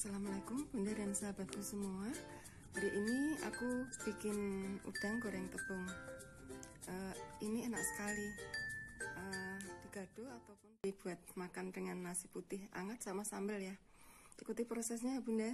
Assalamualaikum bunda dan sahabatku semua Hari ini aku bikin udang goreng tepung uh, Ini enak sekali uh, eh, Digado ataupun dibuat makan dengan nasi putih hangat sama sambal ya Ikuti prosesnya ya, bunda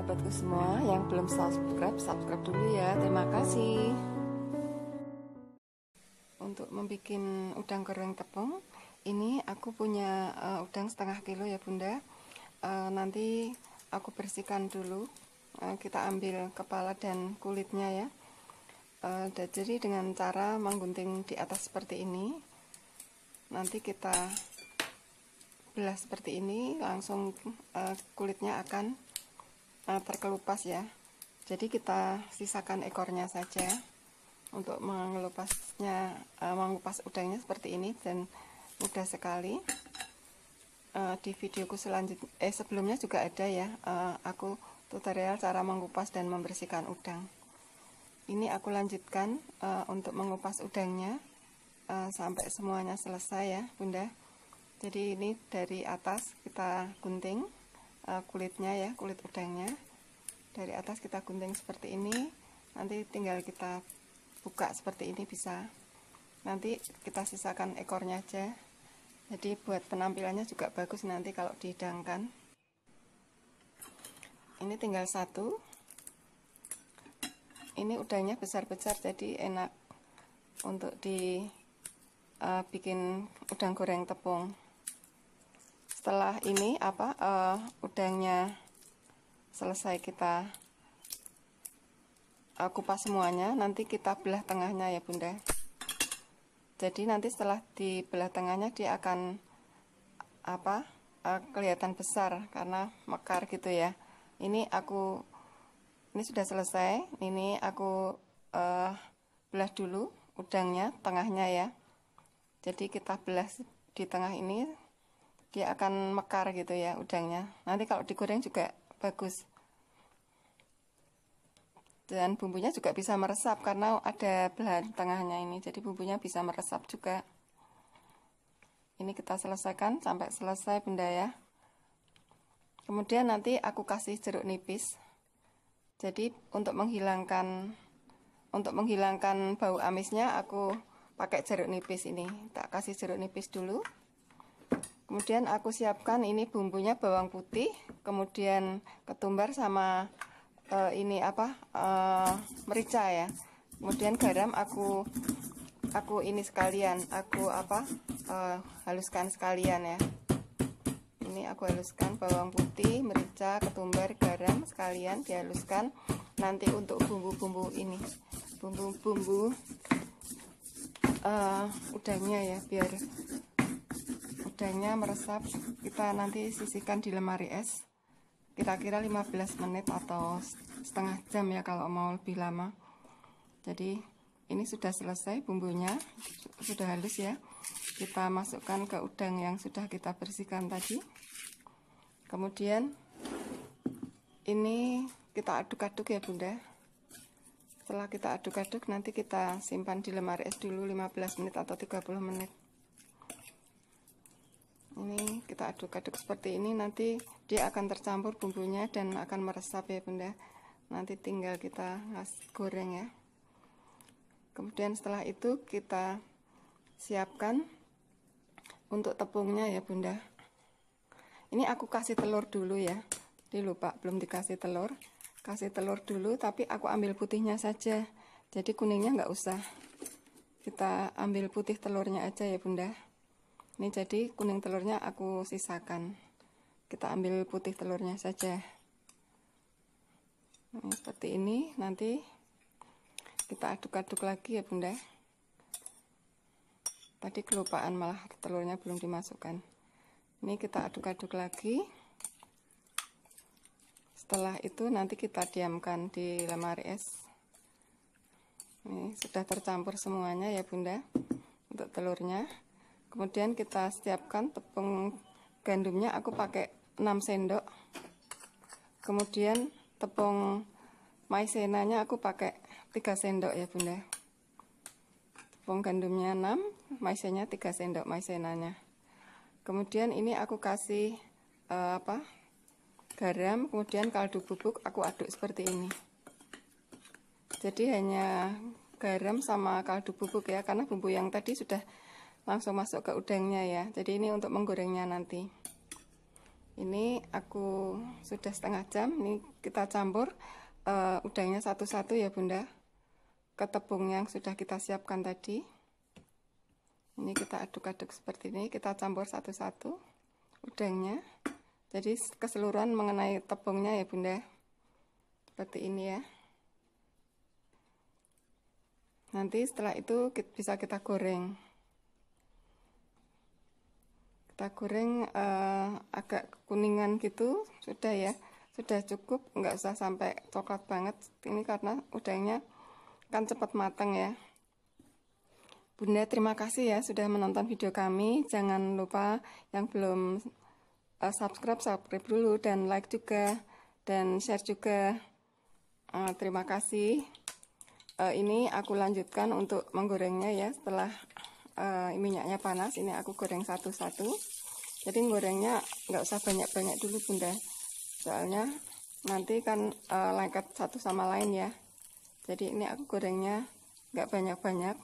sahabatku semua yang belum subscribe, subscribe dulu ya. Terima kasih. Untuk membuat udang goreng tepung, ini aku punya uh, udang setengah kilo ya bunda. Uh, nanti aku bersihkan dulu. Uh, kita ambil kepala dan kulitnya ya. Uh, jadi dengan cara menggunting di atas seperti ini. Nanti kita belah seperti ini, langsung uh, kulitnya akan uh, terkelupas ya jadi kita sisakan ekornya saja untuk mengelupasnya uh, mengupas udangnya seperti ini dan mudah sekali uh, di videoku selanjutnya eh sebelumnya juga ada ya uh, aku tutorial cara mengupas dan membersihkan udang ini aku lanjutkan uh, untuk mengupas udangnya uh, sampai semuanya selesai ya bunda jadi ini dari atas kita gunting Eh, kulitnya ya kulit udangnya dari atas kita gunting seperti ini nanti tinggal kita buka seperti ini bisa nanti kita sisakan ekornya aja jadi buat penampilannya juga bagus nanti kalau dihidangkan ini tinggal satu ini udangnya besar-besar jadi enak untuk dibikin eh, uh, udang goreng tepung setelah ini apa uh, udangnya selesai kita uh, kupas semuanya nanti kita belah tengahnya ya bunda jadi nanti setelah dibelah tengahnya dia akan apa uh, kelihatan besar karena mekar gitu ya ini aku ini sudah selesai ini aku uh, belah dulu udangnya tengahnya ya jadi kita belah di tengah ini dia akan mekar gitu ya udangnya nanti kalau digoreng juga bagus dan bumbunya juga bisa meresap karena ada belahan tengahnya ini jadi bumbunya bisa meresap juga ini kita selesaikan sampai selesai benda ya kemudian nanti aku kasih jeruk nipis jadi untuk menghilangkan untuk menghilangkan bau amisnya aku pakai jeruk nipis ini tak kasih jeruk nipis dulu kemudian aku siapkan ini bumbunya bawang putih kemudian ketumbar sama uh, ini apa uh, merica ya kemudian garam aku aku ini sekalian aku apa uh, haluskan sekalian ya ini aku haluskan bawang putih merica ketumbar garam sekalian dihaluskan nanti untuk bumbu-bumbu ini bumbu-bumbu uh, udangnya ya biar udangnya meresap kita nanti sisihkan di lemari es kira-kira 15 menit atau setengah jam ya kalau mau lebih lama jadi ini sudah selesai bumbunya sudah halus ya kita masukkan ke udang yang sudah kita bersihkan tadi kemudian ini kita aduk-aduk ya bunda setelah kita aduk-aduk nanti kita simpan di lemari es dulu 15 menit atau 30 menit ini kita aduk-aduk seperti ini nanti dia akan tercampur bumbunya dan akan meresap ya bunda nanti tinggal kita goreng ya kemudian setelah itu kita siapkan untuk tepungnya ya bunda ini aku kasih telur dulu ya jadi lupa belum dikasih telur kasih telur dulu tapi aku ambil putihnya saja jadi kuningnya nggak usah kita ambil putih telurnya aja ya bunda ini jadi kuning telurnya aku sisakan kita ambil putih telurnya saja nah, seperti ini nanti kita aduk-aduk lagi ya bunda tadi kelupaan malah telurnya belum dimasukkan ini kita aduk-aduk lagi setelah itu nanti kita diamkan di lemari es ini sudah tercampur semuanya ya bunda untuk telurnya kemudian kita siapkan tepung gandumnya aku pakai 6 sendok kemudian tepung maizenanya aku pakai 3 sendok ya bunda tepung gandumnya 6 maizenya 3 sendok maizenanya kemudian ini aku kasih uh, apa garam kemudian kaldu bubuk aku aduk seperti ini jadi hanya garam sama kaldu bubuk ya karena bumbu yang tadi sudah langsung masuk ke udangnya ya jadi ini untuk menggorengnya nanti ini aku sudah setengah jam ini kita campur uh, udangnya satu-satu ya bunda ke tepung yang sudah kita siapkan tadi ini kita aduk-aduk seperti ini kita campur satu-satu udangnya jadi keseluruhan mengenai tepungnya ya bunda seperti ini ya nanti setelah itu bisa kita goreng kita goreng uh, agak kuningan gitu sudah ya sudah cukup nggak usah sampai coklat banget ini karena udangnya kan cepat matang ya Bunda terima kasih ya sudah menonton video kami jangan lupa yang belum uh, subscribe subscribe dulu dan like juga dan share juga uh, terima kasih uh, ini aku lanjutkan untuk menggorengnya ya setelah uh, minyaknya panas ini aku goreng satu-satu jadi gorengnya nggak usah banyak-banyak dulu bunda soalnya nanti kan uh, lengket satu sama lain ya jadi ini aku gorengnya nggak banyak-banyak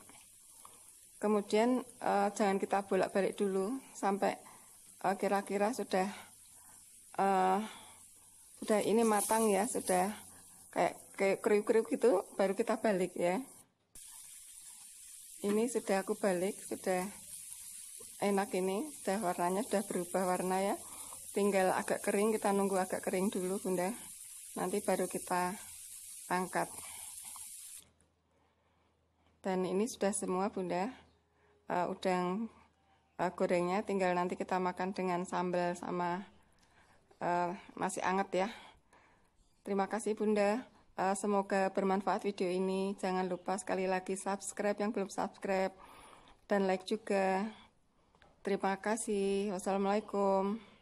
kemudian uh, jangan kita bolak-balik dulu sampai kira-kira uh, sudah uh, sudah ini matang ya sudah kayak kayak kriuk-kriuk gitu baru kita balik ya ini sudah aku balik sudah enak ini sudah warnanya sudah berubah warna ya tinggal agak kering kita nunggu agak kering dulu bunda nanti baru kita angkat dan ini sudah semua bunda uh, udang uh, gorengnya tinggal nanti kita makan dengan sambal sama uh, masih anget ya terima kasih bunda Eh, semoga bermanfaat video ini. Jangan lupa sekali lagi subscribe yang belum subscribe dan like juga. Terima kasih. Wassalamualaikum.